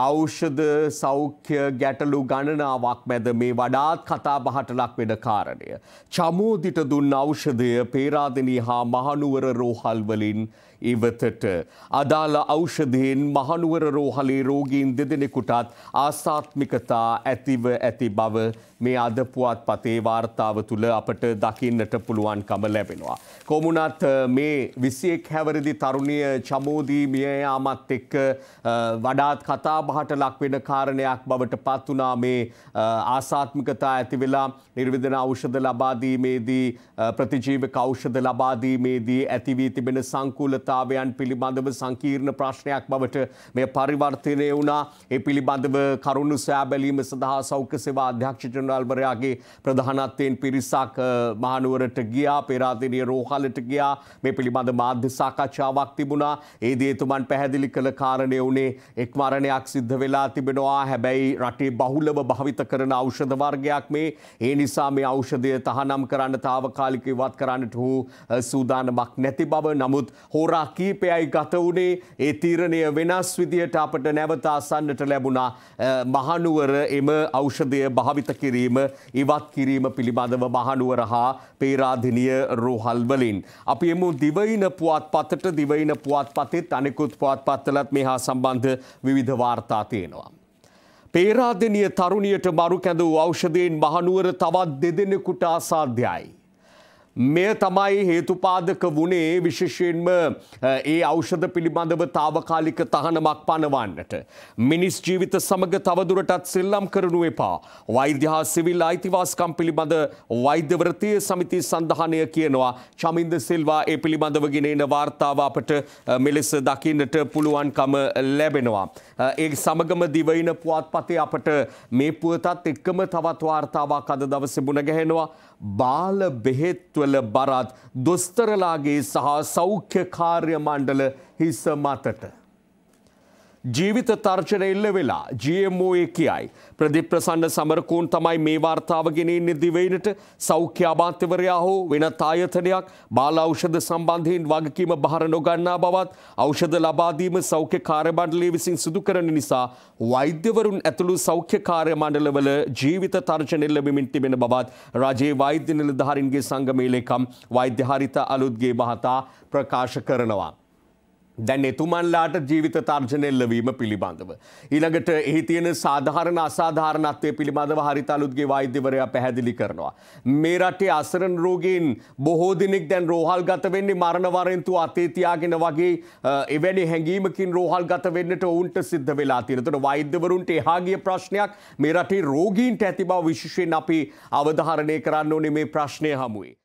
ඖෂධ සෞඛ්‍ය ගැටලු ගණනාවක් මැද මේ වඩාත් කතා බහට ලක් වෙන කාරණය. චමෝදිට දුන් ඖෂධය පේරාදෙනී හා මහනුවර රෝහල්වලින් ඉවතට. අදාළ ඖෂධයෙන් මහනුවර රෝහලේ රෝගීන් දෙදෙනෙකුටත් ආසාත්මිකතා ඇතිව ඇති බව මේ අද පුවත් පතේ වාර්තාව තුළ අපට දකින්නට පුළුවන්කම ලැබෙනවා. කොමුණත් මේ විසියෙක් හැවරදි තරුණිය චමෝදී මිය යාමත් එක්ක වඩාත් කතා ලාබහට ලක්වෙන කාරණයක් බවට පත්වනා මේ ආසාත්මිකතා ඇතිවෙලා නිර්විධන ඖෂධ ලබාදීමේදී ප්‍රතිජීව කෞෂධ ලබාදීමේදී ඇතිවී තිබෙන සංකූලතාවයන් පිළිබඳව සංකීර්ණ ප්‍රශ්නයක් බවට මේ පරිවර්තනය වුණා ඒ පිළිබඳව කරුණු සෑබැලීම සඳහා සෞඛ්‍ය සේවා අධ්‍යක්ෂ ජනරාල්වරයාගේ ප්‍රධානත්වයෙන් පිරිසක් මහනුවරට ගියා පෙරාදෙණිය රෝහලට ගියා මේ පිළිබඳ මාධ්‍ය සාකච්ඡාවක් තිබුණා ඒ දේතුමන් පැහැදිලි කළ කාරණය වුණේ එක් මරණයක් ප්‍රමාණයක් සිද්ධ වෙලා තිබෙනවා හැබැයි රටේ බහුලව භාවිත කරන ඖෂධ වර්ගයක් මේ ඒ නිසා මේ ඖෂධය තහනම් කරන්න తాවකාලිකව ඉවත් කරන්නට හෝ සූදානමක් නැති බව නමුත් හෝරා කීපයයි ගත වුණේ ඒ තීරණය වෙනස් විදියට අපට නැවත අසන්නට ලැබුණා මහනුවර එම ඖෂධය භාවිත කිරීම ඉවත් කිරීම පිළිබඳව මහනුවර හා පේරාධිනිය රෝහල් වලින් අපි එමු දිවයින පුවත්පතට දිවයින පුවත්පතෙත් අනෙකුත් පුවත්පත්වලත් මේ හා සම්බන්ධ විවිධ වාර වාර්තා තියෙනවා. පේරාදෙනිය තරුණියට මරු කැඳූ ඖෂධයෙන් මහනුවර තවත් දෙදෙනෙකුට අසාධ්‍යයි. මෙය තමයි හේතුපාදක වුණේ විශේෂයෙන්ම ඒ ඖෂධ පිළිබඳව తాවකාලික තහනමක් පනවන්නට. මිනිස් ජීවිත සමග තවදුරටත් සෙල්ලම් කරනු එපා. වෛද්‍ය හා සිවිල් අයිතිවාසිකම් පිළිබඳ වෛද්‍යවෘත්තීය සමිති සඳහනය කියනවා චමින්ද සිල්වා ඒ පිළිබඳව ගෙන එන වාර්තාව අපට මෙලෙස දකින්නට පුළුවන්කම ලැබෙනවා. ඒ සමගම දිවයින පුවත්පතේ අපට මේ පුවතත් එක්කම තවත් වාර්තාවක් අද දවසේ මුණ ගැහෙනවා. බාල බෙහෙත්ව වල බරත් දොස්තරලාගේ සහ සෞඛ්‍ය කාර්ය මණ්ඩල හිස මතට. ජීවිත තර්ජන එල්ල වෙලා GMO කියයි. ප්‍රතිප්‍රසන්න සමරකූන් තමයි මේ වාර්තාව ගෙනෙන්නේ දිවයිනට සෞඛ්‍ය අමාත්‍යවරයා හෝ වෙනත් ආයතනයක් බාල ඖෂධ සම්බන්ධයෙන් වගකීම බහර නොගන්නා බවත් ඖෂධ ලබා දීම සෞඛ්‍ය කාර්ය මණ්ඩලය විසින් සිදු කරන නිසා වෛද්‍යවරුන් ඇතුළු සෞඛ්‍ය කාර්ය මණ්ඩලවල ජීවිත තර්ජන එල්ලමින් තිබෙන බවත් රජයේ වෛද්‍ය නිලධාරීන්ගේ සංගමේ ලේකම් වෛද්‍ය හරිත අලුත්ගේ මහතා ප්‍රකාශ කරනවා. දැන් එතුමන්ලාට ජීවිත තර්ජන එල්ලවීම පිළිබඳව. ඊළඟට එහි තියෙන සාධාරණ අසාධාරණත්වය පිළිබඳව හරිතලුත්ගේ වෛද්‍යවරයා පැහැදිලි කරනවා. මේ රටේ අසරණ රෝගීන් බොහෝ දිනෙක් දැන් රෝහල් ගත වෙන්නේ මරණ වරෙන්තු අතේ තියාගෙන වගේ එවැනි හැඟීමකින් රෝහල් ගත වෙන්නට ඔවුන්ට සිද්ධ වෙලා තියෙනවා. ඒතකොට වෛද්‍යවරුන්ට එහා ගිය ප්‍රශ්නයක් මේ රටේ රෝගීන්ට ඇති බව විශේෂයෙන් අපි අවධාරණය කරන්න ඕනේ මේ ප්‍රශ්නය හමුවේ.